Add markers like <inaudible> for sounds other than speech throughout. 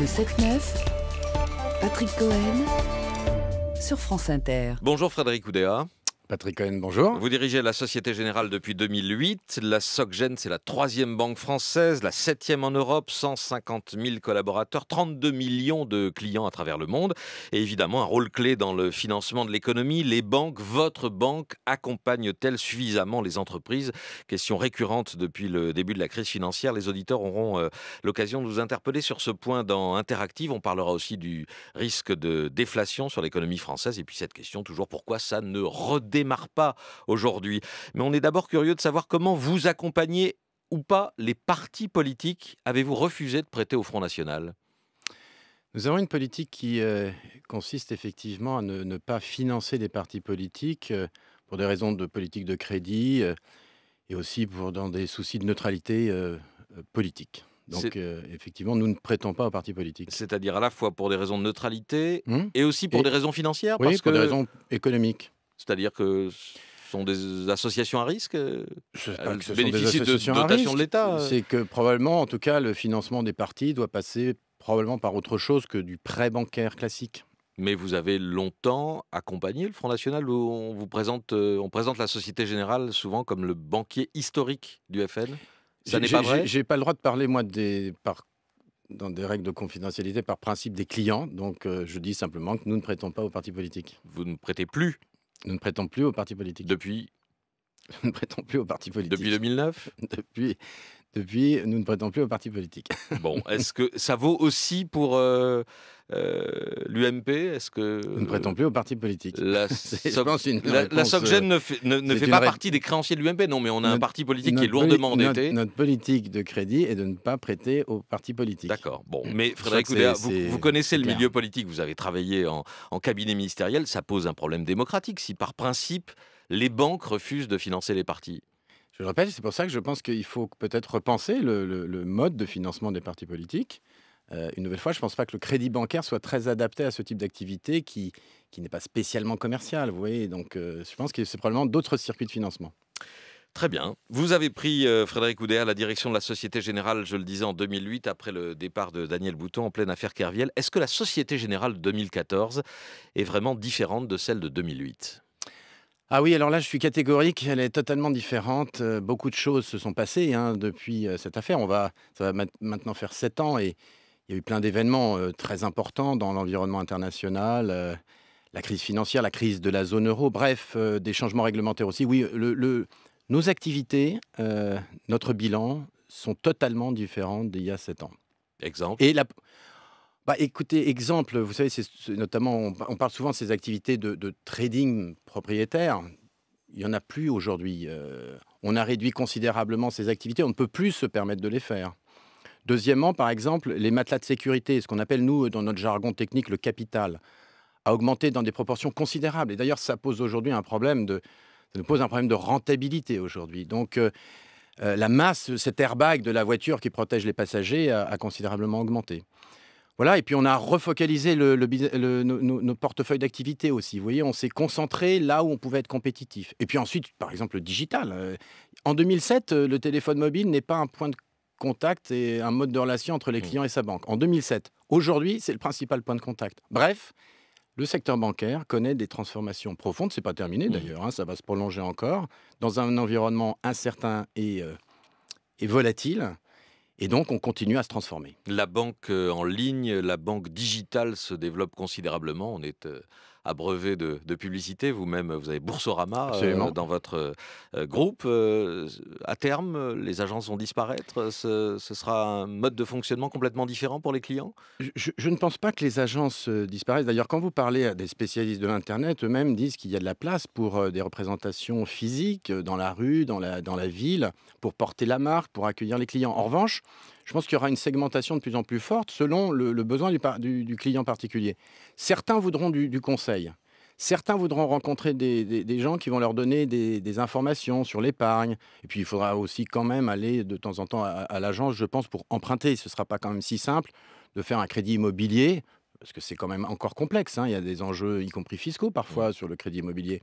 Le 7-9, Patrick Cohen sur France Inter. Bonjour Frédéric Oudéa. Patrick Cohen, bonjour. Vous dirigez la Société Générale depuis 2008. La SocGen, c'est la troisième banque française, la septième en Europe, 150 000 collaborateurs, 32 millions de clients à travers le monde. Et évidemment, un rôle clé dans le financement de l'économie. Les banques, votre banque, accompagnent-elles elle suffisamment les entreprises Question récurrente depuis le début de la crise financière. Les auditeurs auront euh, l'occasion de vous interpeller sur ce point dans Interactive. On parlera aussi du risque de déflation sur l'économie française. Et puis cette question, toujours, pourquoi ça ne redémarre démarre pas aujourd'hui. Mais on est d'abord curieux de savoir comment vous accompagnez ou pas les partis politiques. Avez-vous refusé de prêter au Front National nous avons une politique qui euh, consiste effectivement à ne, pas financer des partis politiques euh, pour des raisons de politique de crédit euh, et aussi pour, dans des soucis de neutralité politique. Donc effectivement, nous ne prêtons pas aux partis politiques. C'est-à-dire à la fois pour des raisons de neutralité hum et aussi pour des raisons financières Oui, parce que... des raisons économiques. C'est-à-dire que sont des associations à risque Elles euh, bénéficient de dotations de l'État euh C'est que probablement, en tout cas, le financement des partis doit passer probablement par autre chose que du prêt bancaire classique. Mais vous avez longtemps accompagné le Front National où on vous présente, euh, on présente la Société Générale souvent comme le banquier historique du FN. Ça n'est pas vrai J'ai pas le droit de parler, moi, dans des règles de confidentialité par principe des clients. Donc je dis simplement que nous ne prêtons pas aux partis politiques. Vous ne prêtez plus nous ne prétendons plus au parti politique. Depuis nous ne prêtons plus au parti politique. Depuis 2009 Depuis, depuis, nous ne prêtons plus au parti politique. <laughs> Bon, est-ce que ça vaut aussi pour euh, euh, l'UMP Est-ce que nous ne prêtons plus au parti politique La, <laughs> so la, euh, ne fait, pas partie des créanciers de l'UMP. Non, mais on a un parti politique qui est lourdement endetté. Notre, politique de crédit est de ne pas prêter au parti politique. D'accord. Bon, mais Frédéric vous, connaissez le milieu politique. Vous avez travaillé en, en cabinet ministériel. Ça pose un problème démocratique. Si par principe les banques refusent de financer les partis. Je le répète, c'est pour ça que je pense qu'il faut peut-être repenser le, mode de financement des partis politiques. Euh, une nouvelle fois, je ne pense pas que le crédit bancaire soit très adapté à ce type d'activité qui, n'est pas spécialement commercial. Vous voyez, donc euh, je pense que c'est probablement d'autres circuits de financement. Très bien. Vous avez pris, euh, Frédéric Frédéric Oudéa, la direction de la Société Générale, je le disais, en 2008, après le départ de Daniel Bouton en pleine affaire Kerviel. Est-ce que la Société Générale de 2014 est vraiment différente de celle de 2008 ah oui, alors là, je suis catégorique, elle est totalement différente. Euh, beaucoup de choses se sont passées hein, depuis euh, cette affaire. On va, ça va maintenant faire sept ans et il y a eu plein d'événements euh, très importants dans l'environnement international, la crise financière, la crise de la zone euro, bref, des changements réglementaires aussi. Oui, le, nos activités, notre bilan sont totalement différents d'il y a sept ans. Exemple. Bah, écoutez, exemple, vous savez, c'est notamment, on, parle souvent de ces activités de, trading propriétaire. Il n'y en a plus aujourd'hui. Euh, on a réduit considérablement ces activités. On ne peut plus se permettre de les faire. Deuxièmement, par exemple, les matelas de sécurité, ce qu'on appelle, nous, dans notre jargon technique, le capital, a augmenté dans des proportions considérables. Et d'ailleurs, ça pose aujourd'hui un problème de... Ça nous pose un problème de rentabilité aujourd'hui. Donc... Euh, euh, la masse, cet airbag de la voiture qui protège les passagers a considérablement augmenté. Voilà, et puis on a refocalisé nos, portefeuilles d'activité aussi. Vous voyez, on s'est concentré là où on pouvait être compétitif. Et puis ensuite, par exemple, le digital. Euh, en 2007, euh, le téléphone mobile n'est pas un point de contact et un mode de relation entre les mmh. clients et sa banque. En 2007, aujourd'hui, c'est le principal point de contact. Bref, le secteur bancaire connaît des transformations profondes. C'est pas terminé mmh. d'ailleurs, hein, ça va se prolonger encore dans un environnement incertain et euh, volatile. Et donc, on continue à se transformer. La banque euh, en ligne, la banque digitale se développe considérablement. On est euh, abreuvé de, de publicité. Vous-même, vous avez Boursorama euh, dans votre euh, groupe. Euh, à terme, les agences vont disparaître. Ce, sera un mode de fonctionnement complètement différent pour les clients je, ne pense pas que les agences disparaissent. D'ailleurs, quand vous parlez à des spécialistes de l'Internet, eux-mêmes disent qu'il y a de la place pour des représentations physiques dans la rue, dans la, dans la ville, pour porter la marque, pour accueillir les clients. En revanche, je pense qu'il y aura une segmentation de plus en plus forte selon le, besoin du, client particulier. Certains voudront du, conseil. Certains voudront rencontrer des, gens qui vont leur donner des, informations sur l'épargne. Et puis, il faudra aussi quand même aller de temps en temps à, l'agence, je pense, pour emprunter. Ce ne sera pas quand même si simple de faire un crédit immobilier, parce que c'est quand même encore complexe. Hein. Il y a des enjeux, y compris fiscaux parfois, mmh. sur le crédit immobilier,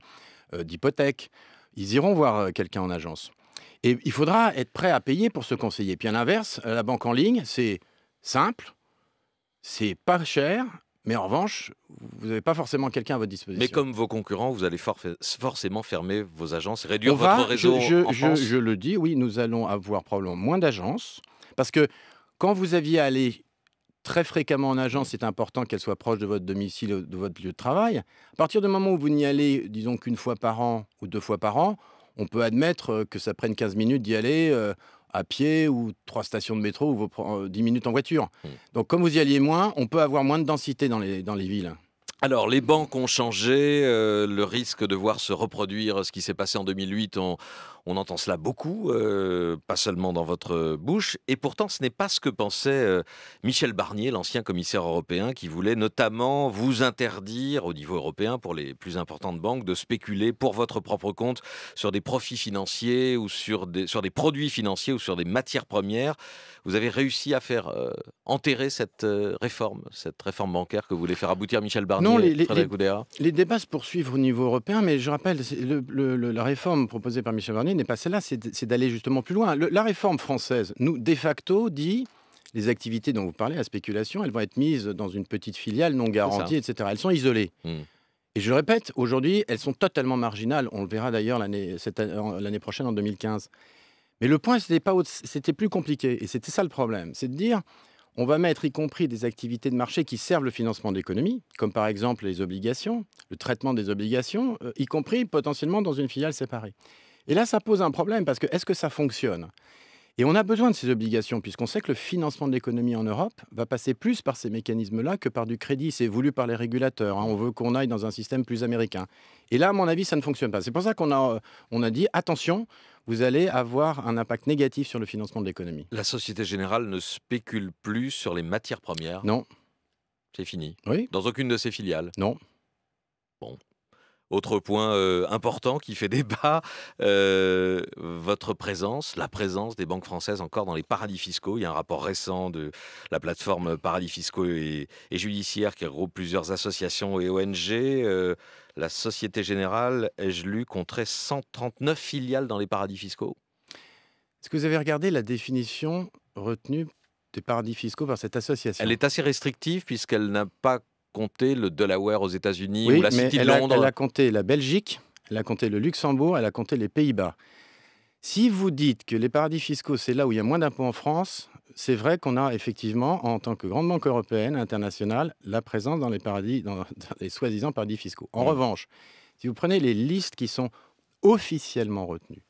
euh, d'hypothèque. Ils iront voir euh, quelqu'un en agence. Et il faudra être prêt à payer pour se conseiller. Puis à l'inverse, euh, la banque en ligne, c'est simple, c'est pas cher, mais en revanche, vous n'avez pas forcément quelqu'un à votre disposition. Mais comme vos concurrents, vous allez forcément fermer vos agences, réduire votre réseau. Je, en je, le dis, oui, nous allons avoir probablement moins d'agences. Parce que quand vous aviez à aller très fréquemment en agence, c'est important qu'elle soit proche de votre domicile ou de votre lieu de travail. À partir du moment où vous n'y allez, disons qu'une fois par an ou deux fois par an, on peut admettre euh, que ça prenne 15 minutes d'y aller euh, à pied ou trois stations de métro ou euh, dix 10 minutes en voiture. Hmm. Donc comme vous y alliez moins, on peut avoir moins de densité dans les, dans les villes. Alors, les banques ont changé, le risque de voir se reproduire ce qui s'est passé en 2008, on entend cela beaucoup, euh, pas seulement dans votre bouche. Et pourtant, ce n'est pas ce que pensait euh, Michel Barnier, l'ancien commissaire européen, qui voulait notamment vous interdire, au niveau européen, pour les plus importantes banques, de spéculer pour votre propre compte sur des profits financiers ou sur des, sur des produits financiers ou sur des matières premières. Vous avez réussi à faire euh, enterrer cette réforme, cette réforme bancaire que voulait faire aboutir Michel Barnier non, les, les, les, débats se poursuivent au niveau européen, mais je rappelle, la réforme proposée par Michel Barnier n'est pas celle-là, c'est d'aller justement plus loin. la réforme française, nous, de facto, dit les activités dont vous parlez, la spéculation, elles vont être mises dans une petite filiale non garantie, etc. Elles sont isolées. Hmm. Et je le répète, aujourd'hui, elles sont totalement marginales. On le verra d'ailleurs l'année prochaine, en 2015. Mais le point, c'était plus compliqué. Et c'était ça le problème. C'est de dire, on va mettre y compris des activités de marché qui servent le financement de l'économie, comme par exemple les obligations, le traitement des obligations, euh, y compris potentiellement dans une filiale séparée. Et là, ça pose un problème parce que est-ce que ça fonctionne et on a besoin de ces obligations, puisqu'on sait que le financement de l'économie en Europe va passer plus par ces mécanismes-là que par du crédit. C'est voulu par les régulateurs. Hein. On veut qu'on aille dans un système plus américain. Et là, à mon avis, ça ne fonctionne pas. C'est pour ça qu'on a, euh, on a dit, attention, vous allez avoir un impact négatif sur le financement de l'économie. La Société Générale ne spécule plus sur les matières premières Non. C'est fini. Oui. Dans aucune de ses filiales Non. Autre point euh, important qui fait débat, euh, votre présence, la présence des banques françaises encore dans les paradis fiscaux. Il y a un rapport récent de la plateforme Paradis fiscaux et, Judiciaire judiciaires qui regroupe plusieurs associations et ONG. Euh, la Société Générale, ai-je lu, compterait 139 filiales dans les paradis fiscaux. Est-ce que vous avez regardé la définition retenue des paradis fiscaux par cette association Elle est assez restrictive puisqu'elle n'a pas compté le Delaware aux États-Unis ou la City de Londres. elle a compté la Belgique, elle a compté le Luxembourg, elle a compté les Pays-Bas. Si vous dites que les paradis fiscaux, c'est là où il y a moins d'impôts en France, c'est vrai qu'on a effectivement, en tant que grande banque européenne, internationale, la présence dans les paradis, dans, les soi-disant paradis fiscaux. En revanche, si vous prenez les listes qui sont officiellement retenues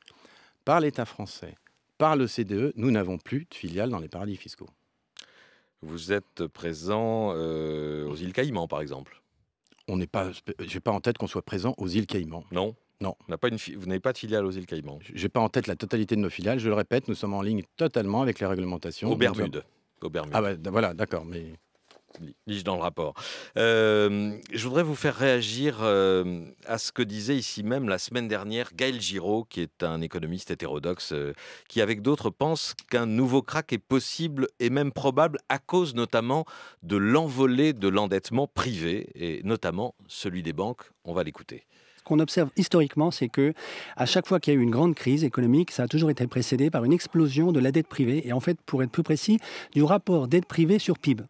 par l'État français, par l'OCDE, nous n'avons plus de filiales dans les paradis fiscaux. Vous êtes présent euh, aux îles Caïmans, par exemple On n'est pas. J'ai pas en tête qu'on soit présent aux îles Caïmans. Non. Non. On pas une vous n'avez pas de filiale aux îles Caïmans J'ai pas en tête la totalité de nos filiales. Je le répète, nous sommes en ligne totalement avec les réglementations. Au Bermudes. Ah ben voilà, d'accord, mais lis dans le rapport. Euh, je voudrais vous faire réagir euh, à ce que disait ici même la semaine dernière Gaël Giraud, qui est un économiste hétérodoxe, euh, qui avec d'autres pense qu'un nouveau crack est possible et même probable à cause notamment de l'envolée de l'endettement privé, et notamment celui des banques. On va l'écouter. Ce qu'on observe historiquement, c'est que à chaque fois qu'il y a eu une grande crise économique, ça a toujours été précédé par une explosion de la dette privée et en fait, pour être plus précis, du rapport dette privée sur PIB.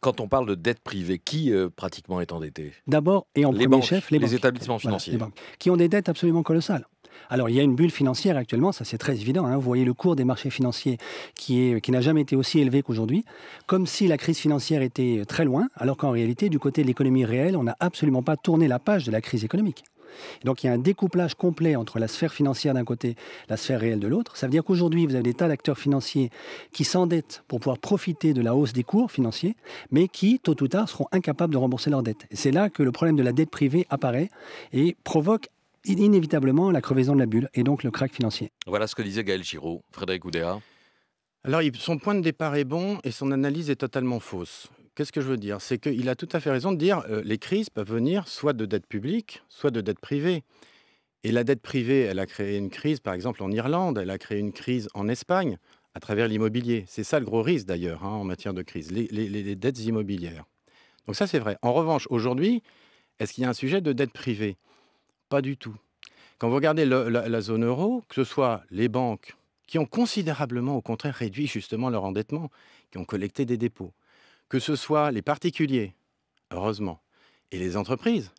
Quand on parle de dette privée, qui euh, pratiquement est endetté D'abord et en premier chef, les, les établissements financiers. qui ont des dettes absolument colossales. Alors il y a une bulle financière actuellement, ça c'est très évident. Hein. Vous voyez le cours des marchés financiers qui, est, qui n'a jamais été aussi élevé qu'aujourd'hui, comme si la crise financière était très loin, alors qu'en réalité, du côté de l'économie réelle, on n'a absolument pas tourné la page de la crise économique donc il y a un découplage complet entre la sphère financière d'un côté, la sphère réelle de l'autre. Ça veut dire qu'aujourd'hui, vous avez des tas d'acteurs financiers qui s'endettent pour pouvoir profiter de la hausse des cours financiers, mais qui, tôt ou tard, seront incapables de rembourser leurs dettes. C'est là que le problème de la dette privée apparaît et provoque inévitablement la crevaison de la bulle et donc le crack financier. Voilà ce que disait Gaël Giraud, Frédéric Oudéa. Alors son point de départ est bon et son analyse est totalement fausse. Qu'est-ce que je veux dire C'est qu'il a tout à fait raison de dire que euh, les crises peuvent venir soit de dette publique, soit de dette privée. Et la dette privée, elle a créé une crise, par exemple, en Irlande, elle a créé une crise en Espagne, à travers l'immobilier. C'est ça le gros risque, d'ailleurs, hein, en matière de crise, les, dettes immobilières. Donc ça, c'est vrai. En revanche, aujourd'hui, est-ce qu'il y a un sujet de dette privée Pas du tout. Quand vous regardez la zone euro, que ce soit les banques, qui ont considérablement, au contraire, réduit justement leur endettement, qui ont collecté des dépôts, que ce soit les particuliers, heureusement, et les entreprises.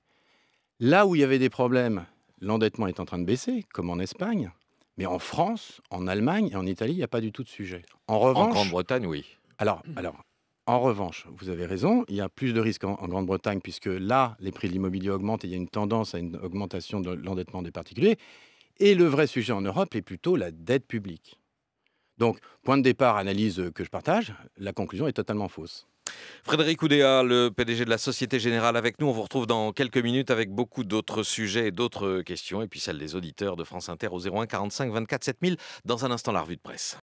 Là où il y avait des problèmes, l'endettement est en train de baisser, comme en Espagne. Mais en France, en Allemagne et en Italie, il n'y a pas du tout de sujet. En revanche, Grande-Bretagne, oui. Alors, alors, en revanche, vous avez raison, il y a plus de risques en, en Grande-Bretagne puisque là, les prix de l'immobilier augmentent et il y a une tendance à une augmentation de l'endettement des particuliers. Et le vrai sujet en Europe est plutôt la dette publique. Donc, point de départ, analyse que je partage, la conclusion est totalement fausse. Frédéric Oudéa, le PDG de la Société Générale avec nous. On vous retrouve dans quelques minutes avec beaucoup d'autres sujets et d'autres questions. Et puis celle des auditeurs de France Inter au 01 45 24 7000. Dans un instant, la revue de presse.